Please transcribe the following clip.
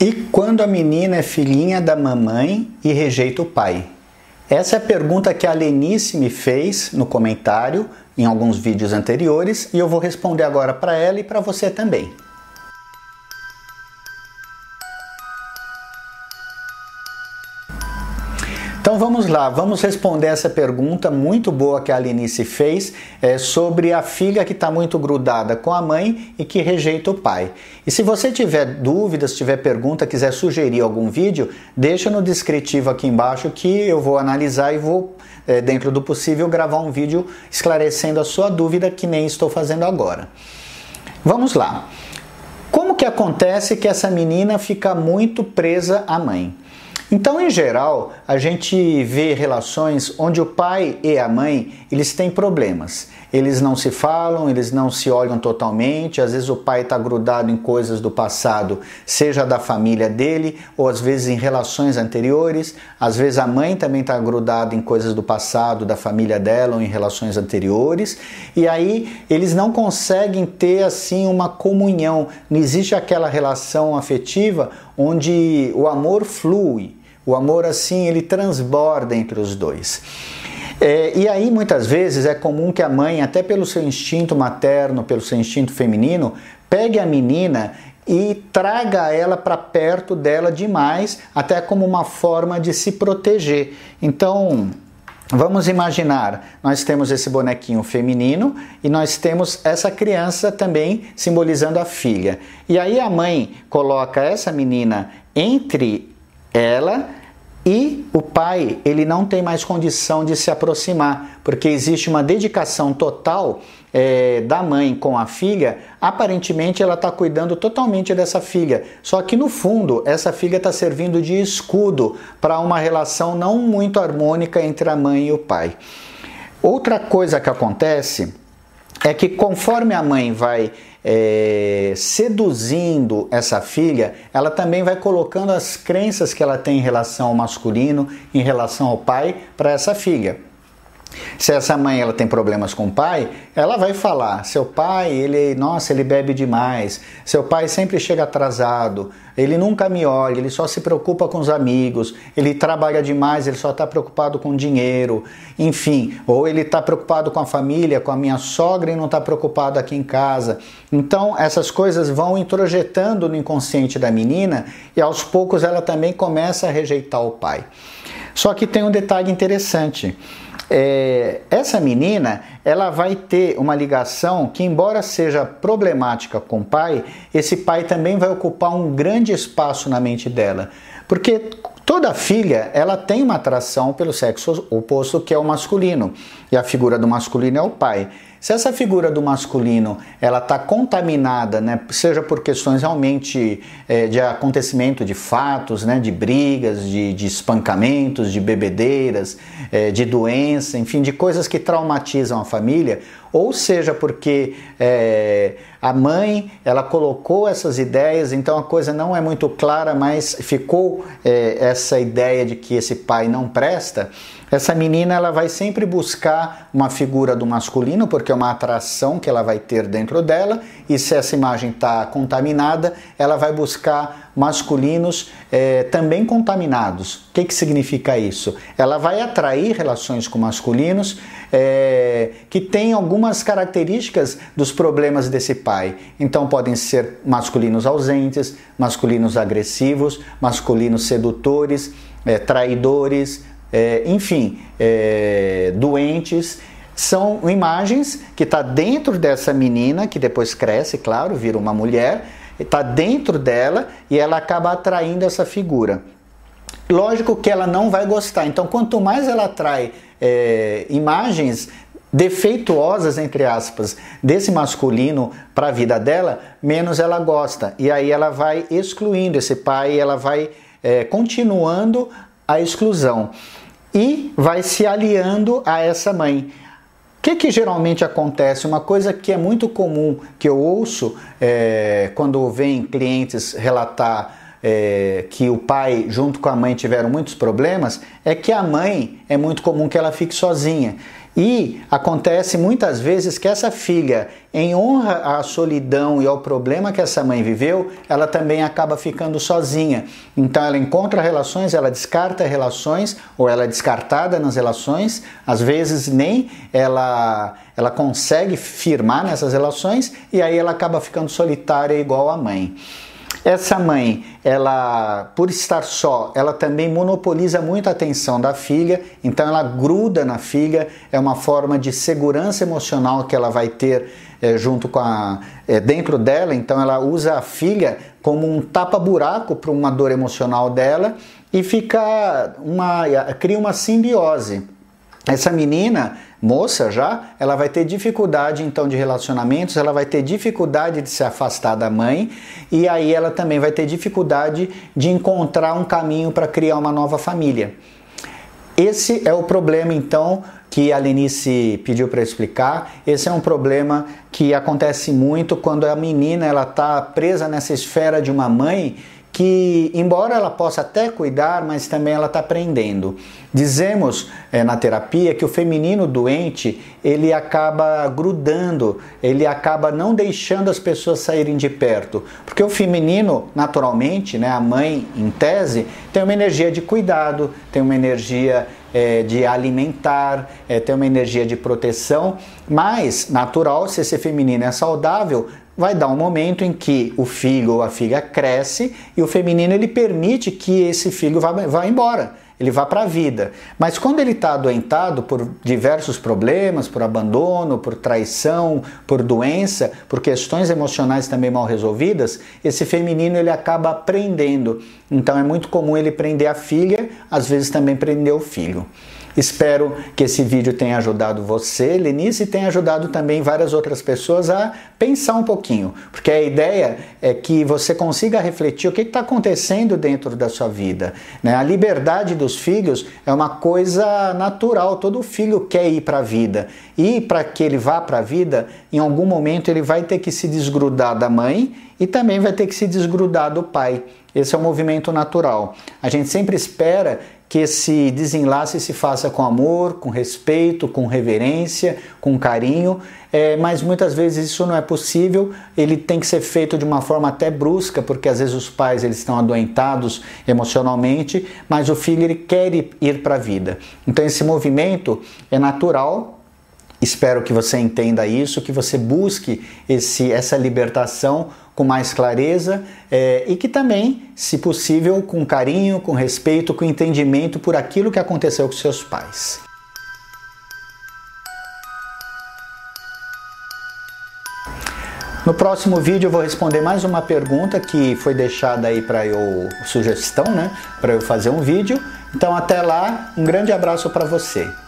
E quando a menina é filhinha da mamãe e rejeita o pai? Essa é a pergunta que a Lenice me fez no comentário em alguns vídeos anteriores e eu vou responder agora para ela e para você também. Então vamos lá, vamos responder essa pergunta muito boa que a Alinice fez é, sobre a filha que está muito grudada com a mãe e que rejeita o pai. E se você tiver dúvidas, tiver pergunta, quiser sugerir algum vídeo, deixa no descritivo aqui embaixo que eu vou analisar e vou, é, dentro do possível, gravar um vídeo esclarecendo a sua dúvida, que nem estou fazendo agora. Vamos lá. Como que acontece que essa menina fica muito presa à mãe? Então, em geral, a gente vê relações onde o pai e a mãe eles têm problemas. Eles não se falam, eles não se olham totalmente. Às vezes o pai está grudado em coisas do passado, seja da família dele, ou às vezes em relações anteriores. Às vezes a mãe também está grudada em coisas do passado, da família dela, ou em relações anteriores. E aí eles não conseguem ter assim uma comunhão. Não existe aquela relação afetiva onde o amor flui. O amor assim ele transborda entre os dois. É, e aí muitas vezes é comum que a mãe, até pelo seu instinto materno, pelo seu instinto feminino, pegue a menina e traga ela para perto dela demais, até como uma forma de se proteger. Então, Vamos imaginar, nós temos esse bonequinho feminino e nós temos essa criança também simbolizando a filha. E aí a mãe coloca essa menina entre ela e o pai, ele não tem mais condição de se aproximar, porque existe uma dedicação total é, da mãe com a filha. Aparentemente, ela está cuidando totalmente dessa filha. Só que, no fundo, essa filha está servindo de escudo para uma relação não muito harmônica entre a mãe e o pai. Outra coisa que acontece é que, conforme a mãe vai é, seduzindo essa filha, ela também vai colocando as crenças que ela tem em relação ao masculino, em relação ao pai, para essa filha. Se essa mãe ela tem problemas com o pai, ela vai falar: seu pai, ele, nossa, ele bebe demais. Seu pai sempre chega atrasado. Ele nunca me olha. Ele só se preocupa com os amigos. Ele trabalha demais. Ele só está preocupado com dinheiro. Enfim, ou ele está preocupado com a família, com a minha sogra e não está preocupado aqui em casa. Então essas coisas vão introjetando no inconsciente da menina e aos poucos ela também começa a rejeitar o pai. Só que tem um detalhe interessante. É, essa menina ela vai ter uma ligação que, embora seja problemática com o pai, esse pai também vai ocupar um grande espaço na mente dela, porque toda filha ela tem uma atração pelo sexo oposto que é o masculino e a figura do masculino é o pai. Se essa figura do masculino ela está contaminada, né, seja por questões realmente é, de acontecimento de fatos, né, de brigas, de, de espancamentos, de bebedeiras, é, de doença, enfim, de coisas que traumatizam a família, ou seja porque é, a mãe ela colocou essas ideias, então a coisa não é muito clara, mas ficou é, essa ideia de que esse pai não presta. Essa menina ela vai sempre buscar uma figura do masculino porque é uma atração que ela vai ter dentro dela, e se essa imagem está contaminada, ela vai buscar masculinos é, também contaminados. O que, que significa isso? Ela vai atrair relações com masculinos é, que têm algumas características dos problemas desse pai. Então, podem ser masculinos ausentes, masculinos agressivos, masculinos sedutores, é, traidores, é, enfim, é, doentes são imagens que está dentro dessa menina, que depois cresce, claro, vira uma mulher, está dentro dela e ela acaba atraindo essa figura. Lógico que ela não vai gostar, então quanto mais ela atrai é, imagens defeituosas, entre aspas, desse masculino para a vida dela, menos ela gosta. E aí ela vai excluindo esse pai, ela vai é, continuando a exclusão e vai se aliando a essa mãe que, que geralmente acontece? Uma coisa que é muito comum que eu ouço é, quando vem clientes relatar é, que o pai junto com a mãe tiveram muitos problemas é que a mãe é muito comum que ela fique sozinha. E acontece muitas vezes que essa filha, em honra à solidão e ao problema que essa mãe viveu, ela também acaba ficando sozinha. Então ela encontra relações, ela descarta relações ou ela é descartada nas relações, às vezes nem ela ela consegue firmar nessas relações e aí ela acaba ficando solitária igual a mãe. Essa mãe, ela, por estar só, ela também monopoliza muito a atenção da filha, então ela gruda na filha, é uma forma de segurança emocional que ela vai ter é, junto com a é, dentro dela, então ela usa a filha como um tapa-buraco para uma dor emocional dela e fica uma eh, cria uma simbiose. Essa menina, moça já, ela vai ter dificuldade então de relacionamentos, ela vai ter dificuldade de se afastar da mãe e aí ela também vai ter dificuldade de encontrar um caminho para criar uma nova família. Esse é o problema então que a Lenice pediu para explicar. Esse é um problema que acontece muito quando a menina ela está presa nessa esfera de uma mãe que, embora ela possa até cuidar, mas também ela está aprendendo. Dizemos é, na terapia que o feminino doente ele acaba grudando, ele acaba não deixando as pessoas saírem de perto, porque o feminino, naturalmente, né, a mãe em tese, tem uma energia de cuidado, tem uma energia é, de alimentar, é, tem uma energia de proteção, mas natural, se esse feminino é saudável, vai dar um momento em que o filho ou a filha cresce e o feminino ele permite que esse filho vá, vá embora, ele vá para a vida. Mas quando ele está adoentado por diversos problemas, por abandono, por traição, por doença, por questões emocionais também mal resolvidas, esse feminino ele acaba prendendo. Então é muito comum ele prender a filha, às vezes também prender o filho. Espero que esse vídeo tenha ajudado você, Lenice, e tenha ajudado também várias outras pessoas a pensar um pouquinho, porque a ideia é que você consiga refletir o que está acontecendo dentro da sua vida. Né? A liberdade dos filhos é uma coisa natural, todo filho quer ir para a vida. E para que ele vá para a vida, em algum momento ele vai ter que se desgrudar da mãe e também vai ter que se desgrudar do pai. Esse é o um movimento natural. A gente sempre espera que esse desenlace se faça com amor, com respeito, com reverência, com carinho, é, mas muitas vezes isso não é possível. Ele tem que ser feito de uma forma até brusca, porque às vezes os pais eles estão adoentados emocionalmente, mas o filho ele quer ir para a vida. Então esse movimento é natural Espero que você entenda isso, que você busque esse, essa libertação com mais clareza é, e que também, se possível, com carinho, com respeito, com entendimento por aquilo que aconteceu com seus pais. No próximo vídeo eu vou responder mais uma pergunta que foi deixada aí para eu sugestão, né, para eu fazer um vídeo. Então até lá, um grande abraço para você.